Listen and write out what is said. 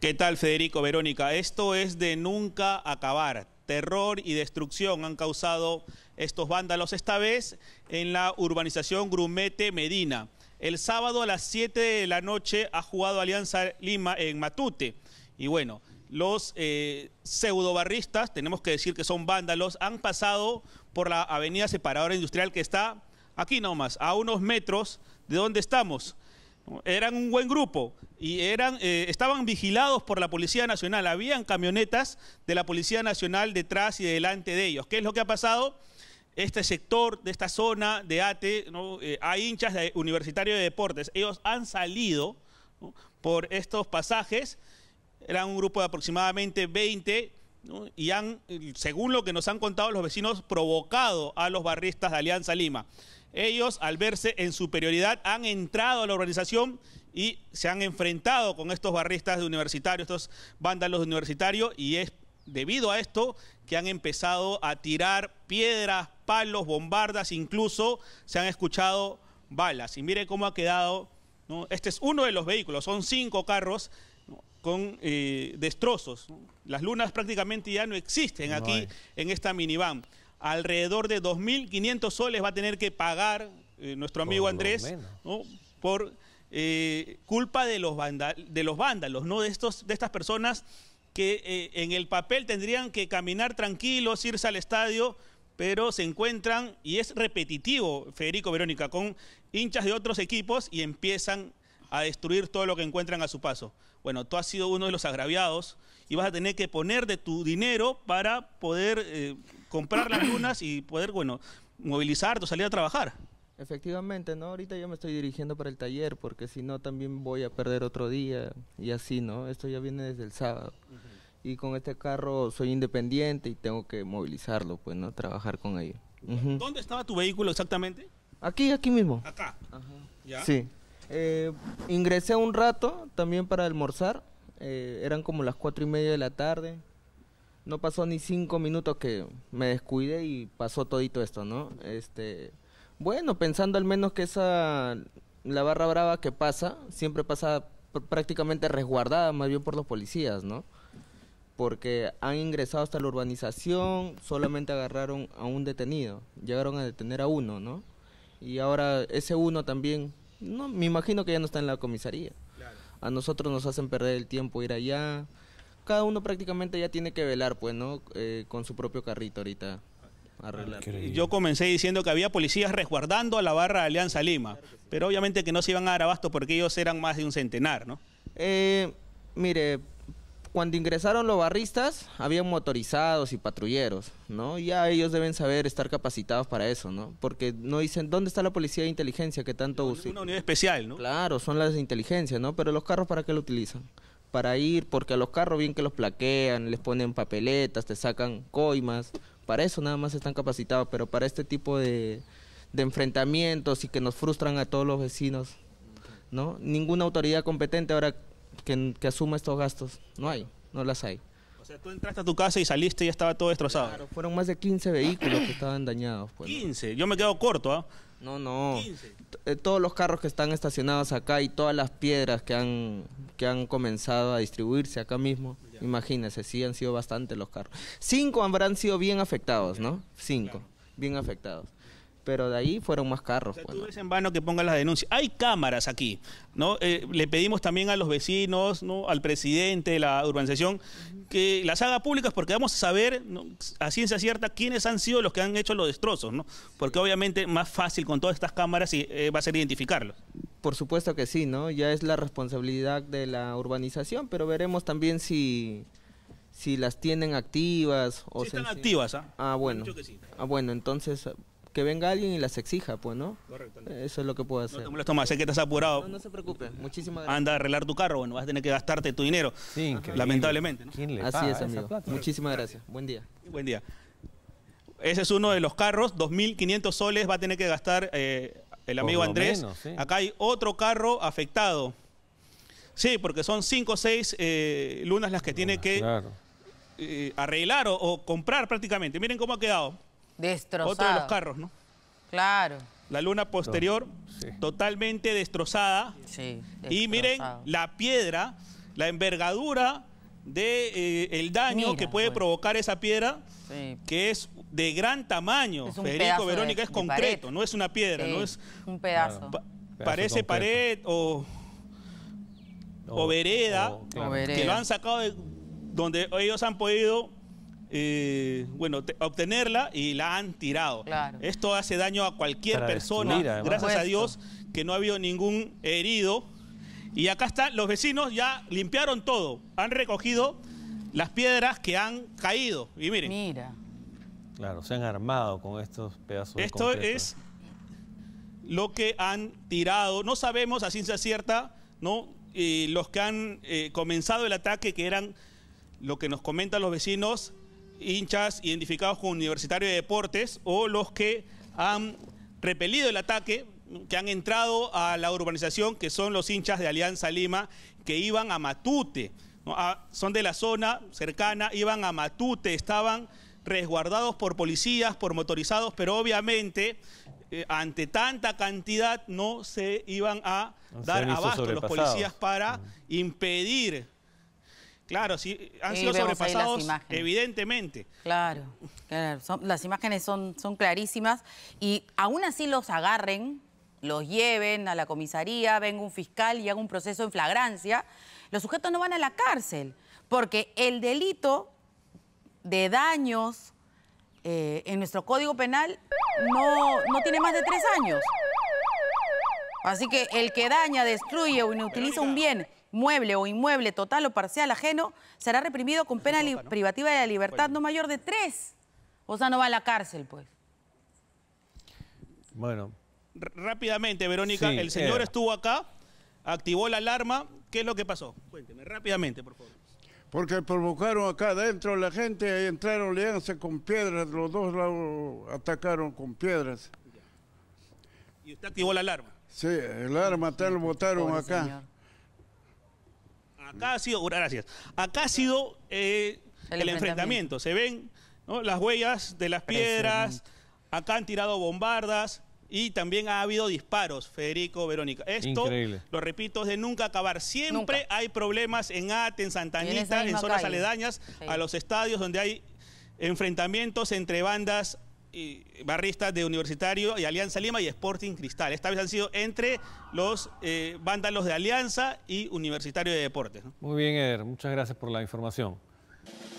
¿Qué tal, Federico, Verónica? Esto es de nunca acabar. Terror y destrucción han causado estos vándalos, esta vez en la urbanización Grumete Medina. El sábado a las 7 de la noche ha jugado Alianza Lima en Matute. Y bueno, los eh, pseudobarristas, tenemos que decir que son vándalos, han pasado por la avenida separadora industrial que está aquí nomás, a unos metros de donde estamos. Eran un buen grupo y eran, eh, estaban vigilados por la Policía Nacional. Habían camionetas de la Policía Nacional detrás y delante de ellos. ¿Qué es lo que ha pasado? Este sector, de esta zona de ATE, eh, hay hinchas de Universitario de deportes. Ellos han salido por estos pasajes. Eran un grupo de aproximadamente 20 y han, según lo que nos han contado los vecinos, provocado a los barristas de Alianza Lima. Ellos, al verse en superioridad, han entrado a la organización y se han enfrentado con estos barristas de universitarios, estos vándalos universitarios, y es debido a esto que han empezado a tirar piedras, palos, bombardas, incluso se han escuchado balas. Y mire cómo ha quedado, este es uno de los vehículos, son cinco carros con eh, destrozos. Las lunas prácticamente ya no existen aquí en esta minivan alrededor de 2.500 soles va a tener que pagar eh, nuestro amigo Andrés por eh, culpa de los, vándalos, ¿no? de, estos, de estas personas que eh, en el papel tendrían que caminar tranquilos, irse al estadio, pero se encuentran, y es repetitivo, Federico Verónica, con hinchas de otros equipos y empiezan a destruir todo lo que encuentran a su paso. Bueno, tú has sido uno de los agraviados y vas a tener que poner de tu dinero para poder comprar las lunas y poder, bueno, movilizar o salir a trabajar. Efectivamente, ¿no? Ahorita yo me estoy dirigiendo para el taller porque si no también voy a perder otro día y así, ¿no? Esto ya viene desde el sábado. Y con este carro soy independiente y tengo que movilizarlo, pues, ¿no? Trabajar con ello. ¿Dónde estaba tu vehículo exactamente? Aquí, aquí mismo. Acá. Sí. Eh, ingresé un rato también para almorzar. Eh, eran como las cuatro y media de la tarde no pasó ni cinco minutos que me descuide y pasó todito esto, ¿no? Este, bueno, pensando al menos que esa la barra brava que pasa siempre pasa prácticamente resguardada más bien por los policías, ¿no? Porque han ingresado hasta la urbanización, solamente agarraron a un detenido, llegaron a detener a uno, ¿no? Y ahora ese uno también, no, me imagino que ya no está en la comisaría. A nosotros nos hacen perder el tiempo ir allá, cada uno prácticamente ya tiene que velar, pues, ¿no? Eh, con su propio carrito ahorita. Yo comencé diciendo que había policías resguardando a la barra de Alianza Lima, pero obviamente que no se iban a dar abasto porque ellos eran más de un centenar, ¿no? Eh, mire, cuando ingresaron los barristas, habían motorizados y patrulleros, ¿no? Ya ellos deben saber estar capacitados para eso, ¿no? Porque no dicen, ¿dónde está la policía de inteligencia que tanto usa? Una unidad especial, ¿no? Claro, son las de inteligencia, ¿no? Pero los carros, ¿para qué lo utilizan? para ir, porque a los carros bien que los plaquean, les ponen papeletas, te sacan coimas, para eso nada más están capacitados, pero para este tipo de, de enfrentamientos y que nos frustran a todos los vecinos, ¿no? Ninguna autoridad competente ahora que, que asuma estos gastos, no hay, no las hay sea, tú entraste a tu casa y saliste y estaba todo destrozado. Claro, fueron más de 15 vehículos que estaban dañados. Pues, 15, yo me quedo corto, ¿ah? No, no. Eh, todos los carros que están estacionados acá y todas las piedras que han, que han comenzado a distribuirse acá mismo. imagínese, Imagínense, sí han sido bastante los carros. Cinco habrán sido bien afectados, ¿no? Cinco, bien afectados pero de ahí fueron más carros. O pues, en vano que pongan las denuncias. Hay cámaras aquí, ¿no? Eh, le pedimos también a los vecinos, ¿no? al presidente de la urbanización, que las haga públicas porque vamos a saber a ciencia cierta quiénes han sido los que han hecho los destrozos, ¿no? Porque obviamente más fácil con todas estas cámaras y eh, va a ser identificarlos. Por supuesto que sí, ¿no? Ya es la responsabilidad de la urbanización, pero veremos también si si las tienen activas o sí, están activas, ¿ah? Ah, bueno. Sí. Ah, bueno, entonces que venga alguien y las exija, pues, ¿no? Correcto. Eso es lo que puedo hacer. No sé que estás apurado. No, se preocupe, muchísimas gracias. Anda a arreglar tu carro, bueno, vas a tener que gastarte tu dinero. lamentablemente. Así es, amigo. Muchísimas gracias. Buen día. Buen día. Ese es uno de los carros, 2.500 soles va a tener que gastar eh, el amigo Andrés. Acá hay otro carro afectado. Sí, porque son 5 o 6 lunas las que tiene que eh, arreglar o comprar prácticamente. Miren cómo ha quedado. Destrozado. Otro de los carros, ¿no? Claro. La luna posterior totalmente destrozada. Sí, Y miren la piedra, la envergadura de eh, daño que puede pues. provocar esa piedra, que es de gran tamaño. Federico Verónica es concreto, no es una piedra, no es un pedazo. parece pared o, vereda, que lo han sacado de donde ellos han podido eh, bueno, obtenerla y la han tirado. Esto hace daño a cualquier persona, gracias a Dios que no ha habido ningún herido. Y acá están los vecinos ya limpiaron todo, han recogido las piedras que han caído. Y miren. Mira. Claro, se han armado con estos pedazos Esto de Esto es lo que han tirado. No sabemos a ciencia cierta, ¿no? Eh, los que han eh, comenzado el ataque, que eran lo que nos comentan los vecinos, hinchas identificados con Universitario de Deportes o los que han repelido el ataque, que han entrado a la urbanización, que son los hinchas de Alianza Lima, que iban a Matute, ah, son de la zona cercana, iban a Matute, estaban resguardados por policías, por motorizados, pero obviamente eh, ante tanta cantidad no se iban a dar abasto los policías para mm. impedir Claro, sí, eh, han sido sobrepasados, evidentemente. Claro, las imágenes son, son clarísimas y aún así los agarren, los lleven a la comisaría, venga un fiscal y haga un proceso en flagrancia, los sujetos no van a la cárcel, porque el delito de daños eh, en nuestro Código Penal no, no tiene más de tres años. Así que el que daña, destruye o inutiliza un bien mueble o inmueble total o parcial ajeno, será reprimido con pena privativa de la libertad no mayor de tres. O sea, no va a la cárcel, pues. Bueno. rápidamente, Verónica, el señor eh. estuvo acá, activó la alarma. ¿Qué es lo que pasó? Cuénteme, rápidamente, por favor. Porque provocaron acá adentro la gente, entraron alianza con piedras, los dos lados atacaron con piedras. ¿Y usted activó la alarma? Sí, el arma tal botaron acá. Acá ha sido, gracias, acá ha sido eh, el, enfrentamiento. Se ven las huellas de las piedras, acá han tirado bombardas y también ha habido disparos, Federico, Verónica. Esto, lo repito, es de nunca acabar. Siempre hay problemas en ATE, en en, zonas aledañas a los estadios donde hay enfrentamientos entre bandas y barristas de Universitario y Alianza Lima y Sporting Cristal. Esta vez han sido entre los eh, vándalos de Alianza y Universitario de Deportes. Muy bien, Eder. Muchas gracias por la información.